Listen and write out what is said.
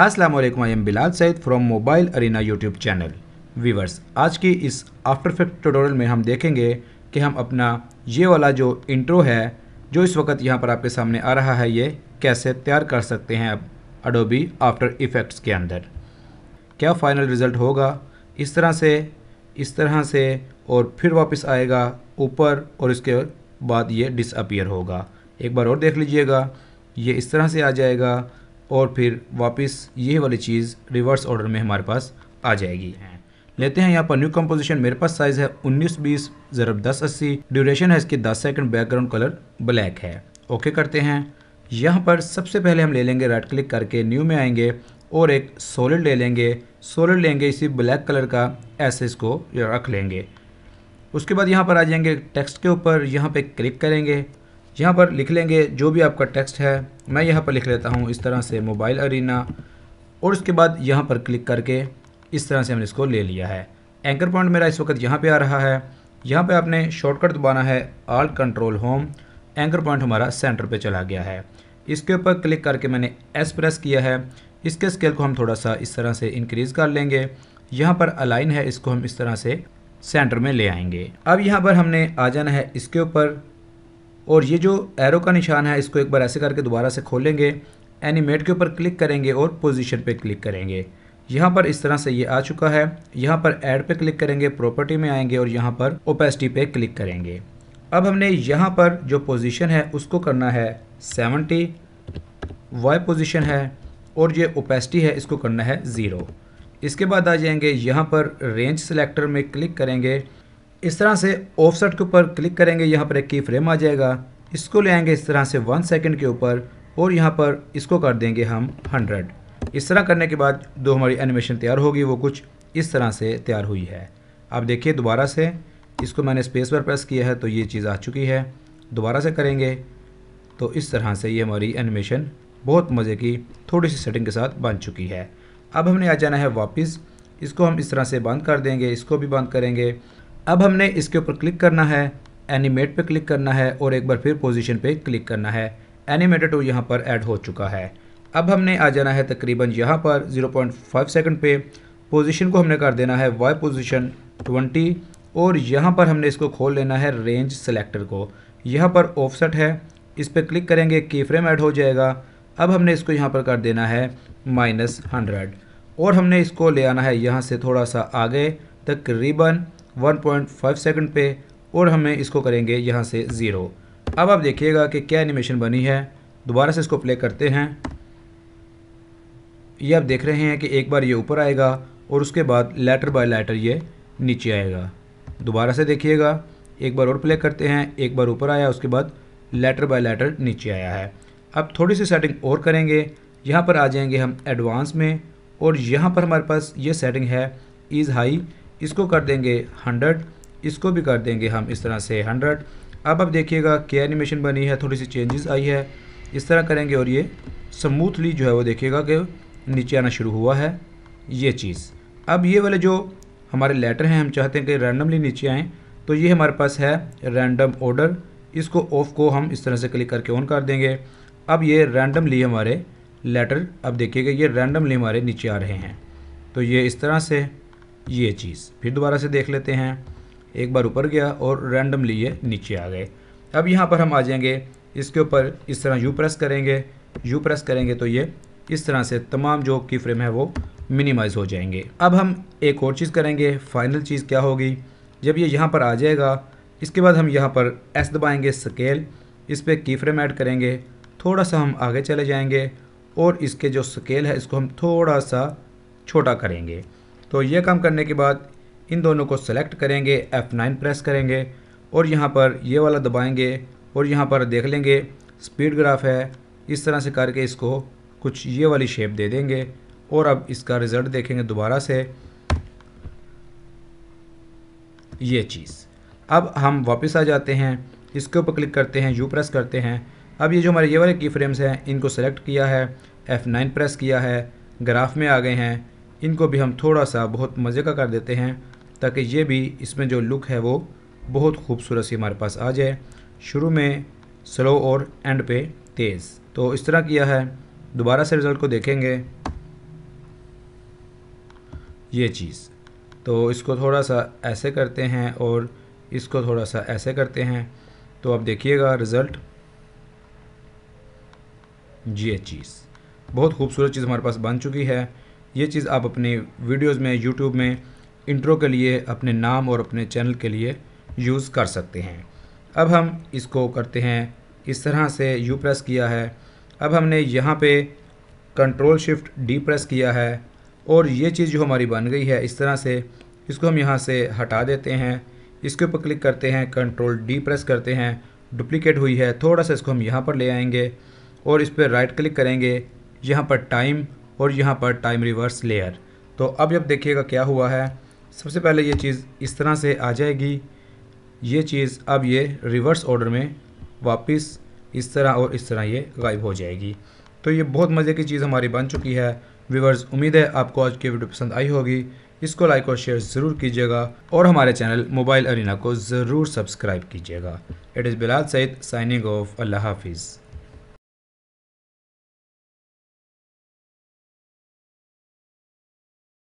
अस्सलाम वालेकुम I am Bilal Saeed from mobile arena YouTube channel viewers आज की इस आफ्टर इफेक्ट ट्यूटोरियल में हम देखेंगे कि हम अपना ये वाला जो इंट्रो है जो इस वक्त यहाँ पर आपके सामने आ रहा है ये कैसे तैयार कर सकते हैं अब अडोबी आफ्टर इफ़ेक्ट्स के अंदर क्या फ़ाइनल रिज़ल्ट होगा इस तरह से इस तरह से और फिर वापस आएगा ऊपर और इसके बाद ये डिसअपियर होगा एक बार और देख लीजिएगा ये इस तरह से आ जाएगा और फिर वापस ये वाली चीज़ रिवर्स ऑर्डर में हमारे पास आ जाएगी हाँ। लेते हैं यहाँ पर न्यू कंपोजिशन मेरे पास साइज़ है 19 बीस ज़रब दस अस्सी ड्यूरेशन है इसकी 10 सेकंड बैकग्राउंड कलर ब्लैक है ओके करते हैं यहाँ पर सबसे पहले हम ले लेंगे राइट क्लिक करके न्यू में आएंगे और एक सोलड ले लेंगे सोलड लेंगे इसी ब्लैक कलर का ऐसे इसको रख लेंगे उसके बाद यहाँ पर आ जाएंगे टेक्स्ट के ऊपर यहाँ पे क्लिक करेंगे यहाँ पर लिख लेंगे जो भी आपका टेक्स्ट है मैं यहाँ पर लिख लेता हूँ इस तरह से मोबाइल अरीना और उसके बाद यहाँ पर क्लिक करके इस तरह से हमने इसको ले लिया है एंकर पॉइंट मेरा इस वक्त यहाँ पे आ रहा है यहाँ पे आपने शॉर्टकट दबाना है alt control home anchor point हमारा सेंटर पे चला गया है इसके ऊपर क्लिक करके मैंने एस प्रेस किया है इसके स्केल को हम थोड़ा सा इस तरह से इंक्रीज़ कर लेंगे यहाँ पर अलाइन है इसको हम इस तरह से सेंटर में ले आएंगे अब यहाँ पर हमने आ जाना है इसके ऊपर और ये जो एरो का निशान है इसको एक बार ऐसे करके दोबारा से खोलेंगे एनिमेट के ऊपर क्लिक करेंगे और पोजीशन पे क्लिक करेंगे यहाँ पर इस तरह से ये आ चुका है यहाँ पर ऐड पे क्लिक करेंगे प्रॉपर्टी में आएंगे और यहाँ पर ओपेसिटी पे क्लिक करेंगे अब हमने यहाँ पर जो पोजीशन है उसको करना है 70 वाई पोजीशन है और ये ओपेसिटी है इसको करना है ज़ीरो इसके बाद आ जाएंगे यहाँ पर रेंज सेलेक्टर में क्लिक करेंगे इस तरह से ऑफसेट के ऊपर क्लिक करेंगे यहाँ पर एक की फ्रेम आ जाएगा इसको ले आएंगे इस तरह से वन सेकेंड के ऊपर और यहाँ पर इसको कर देंगे हम हंड्रेड इस तरह करने के बाद जो हमारी एनिमेशन तैयार होगी वो कुछ इस तरह से तैयार हुई है आप देखिए दोबारा से इसको मैंने स्पेस पर प्रेस किया है तो ये चीज़ आ चुकी है दोबारा से करेंगे तो इस तरह से ये हमारी एनिमेशन बहुत मज़े की थोड़ी सी सेटिंग के साथ बन चुकी है अब हमने आ जाना है वापस इसको हम इस तरह से बंद कर देंगे इसको भी बंद करेंगे अब हमने इसके ऊपर क्लिक करना है एनिमेट पे क्लिक करना है और एक बार फिर पोजीशन पे क्लिक करना है एनिमेटेड टू यहाँ पर ऐड हो चुका है अब हमने आ जाना है तकरीबन यहाँ पर 0.5 सेकेंड पर पोजिशन को हमने कर देना है वाई पोजिशन ट्वेंटी और यहाँ पर हमने इसको खोल लेना है रेंज सेलेक्टर को यहाँ पर ऑफसेट है इस पर क्लिक करेंगे की फ्रेम ऐड हो जाएगा अब हमने इसको यहाँ पर कर देना है माइनस हंड्रेड और हमने इसको ले आना है यहाँ से थोड़ा सा आगे तकरीबन 1.5 सेकंड पे और हमें इसको करेंगे यहाँ से ज़ीरो अब आप देखिएगा कि क्या एनिमेशन बनी है दोबारा से इसको प्ले करते हैं ये आप देख रहे हैं कि एक बार ये ऊपर आएगा और उसके बाद लेटर बाय लेटर ये नीचे आएगा दोबारा से देखिएगा एक बार और प्ले करते हैं एक बार ऊपर आया उसके बाद लेटर बाय लेटर नीचे आया है अब थोड़ी सी सेटिंग और करेंगे यहाँ पर आ जाएंगे हम एडवांस में और यहाँ पर हमारे पास ये सेटिंग है इज़ हाई इसको कर देंगे हंड्रेड इसको भी कर देंगे हम इस तरह से हंड्रेड अब अब देखिएगा के एनिमेशन बनी है थोड़ी सी चेंजेस आई है इस तरह करेंगे और ये स्मूथली जो है वो देखिएगा कि नीचे आना शुरू हुआ है ये चीज़ अब ये वाले जो हमारे लेटर हैं हम चाहते हैं कि रैंडमली नीचे आएँ तो ये हमारे पास है रैंडम ऑर्डर इसको ऑफ को हम इस तरह से क्लिक करके ऑन कर देंगे अब ये रैंडमली हमारे लेटर अब देखिएगा ये रैंडमली हमारे नीचे आ रहे हैं तो ये इस तरह से ये चीज़ फिर दोबारा से देख लेते हैं एक बार ऊपर गया और रैंडमली ये नीचे आ गए अब यहाँ पर हम आ जाएंगे इसके ऊपर इस तरह यू प्रेस करेंगे यू प्रेस करेंगे तो ये इस तरह से तमाम जो की फ्रेम है वो मिनिमाइज़ हो जाएंगे अब हम एक और चीज़ करेंगे फाइनल चीज़ क्या होगी जब ये यहाँ पर आ जाएगा इसके बाद हम यहाँ पर एस दबाएंगे स्केल इस पर की फ्रेम ऐड करेंगे थोड़ा सा हम आगे चले जाएंगे और इसके जो स्केल है इसको हम थोड़ा सा छोटा करेंगे तो ये काम करने के बाद इन दोनों को सेलेक्ट करेंगे F9 प्रेस करेंगे और यहाँ पर ये वाला दबाएंगे और यहाँ पर देख लेंगे स्पीड ग्राफ है इस तरह से करके इसको कुछ ये वाली शेप दे देंगे और अब इसका रिज़ल्ट देखेंगे दोबारा से ये चीज़ अब हम वापस आ जाते हैं इसके ऊपर क्लिक करते हैं यू प्रेस करते हैं अब ये जो हमारे ये वाले की फ्रेम्स हैं इनको सेलेक्ट किया है एफ़ प्रेस किया है ग्राफ में आ गए हैं इनको भी हम थोड़ा सा बहुत मज़े का कर देते हैं ताकि ये भी इसमें जो लुक है वो बहुत खूबसूरत सी हमारे पास आ जाए शुरू में स्लो और एंड पे तेज़ तो इस तरह किया है दोबारा से रिज़ल्ट को देखेंगे ये चीज़ तो इसको थोड़ा सा ऐसे करते हैं और इसको थोड़ा सा ऐसे करते हैं तो आप देखिएगा रिज़ल्ट ये चीज़ बहुत खूबसूरत चीज़ हमारे पास बन चुकी है ये चीज़ आप अपनी वीडियोस में यूट्यूब में इंट्रो के लिए अपने नाम और अपने चैनल के लिए यूज़ कर सकते हैं अब हम इसको करते हैं इस तरह से यू प्रेस किया है अब हमने यहाँ पे कंट्रोल शिफ्ट डी प्रेस किया है और ये चीज़ जो हमारी बन गई है इस तरह से इसको हम यहाँ से हटा देते हैं इसके ऊपर क्लिक करते हैं कंट्रोल डी प्रेस करते हैं डुप्लीकेट हुई है थोड़ा सा इसको हम यहाँ पर ले आएंगे और इस पर राइट क्लिक करेंगे यहाँ पर टाइम और यहाँ पर टाइम रिवर्स लेयर तो अब जब देखिएगा क्या हुआ है सबसे पहले ये चीज़ इस तरह से आ जाएगी ये चीज़ अब ये रिवर्स ऑर्डर में वापस इस तरह और इस तरह ये गायब हो जाएगी तो ये बहुत मज़े की चीज़ हमारी बन चुकी है व्यूवर्स उम्मीद है आपको आज की वीडियो पसंद आई होगी इसको लाइक और शेयर ज़रूर कीजिएगा और हमारे चैनल मोबाइल अरिना को ज़रूर सब्सक्राइब कीजिएगा it is Bilal Saeed signing off अल्लाह हाफिज़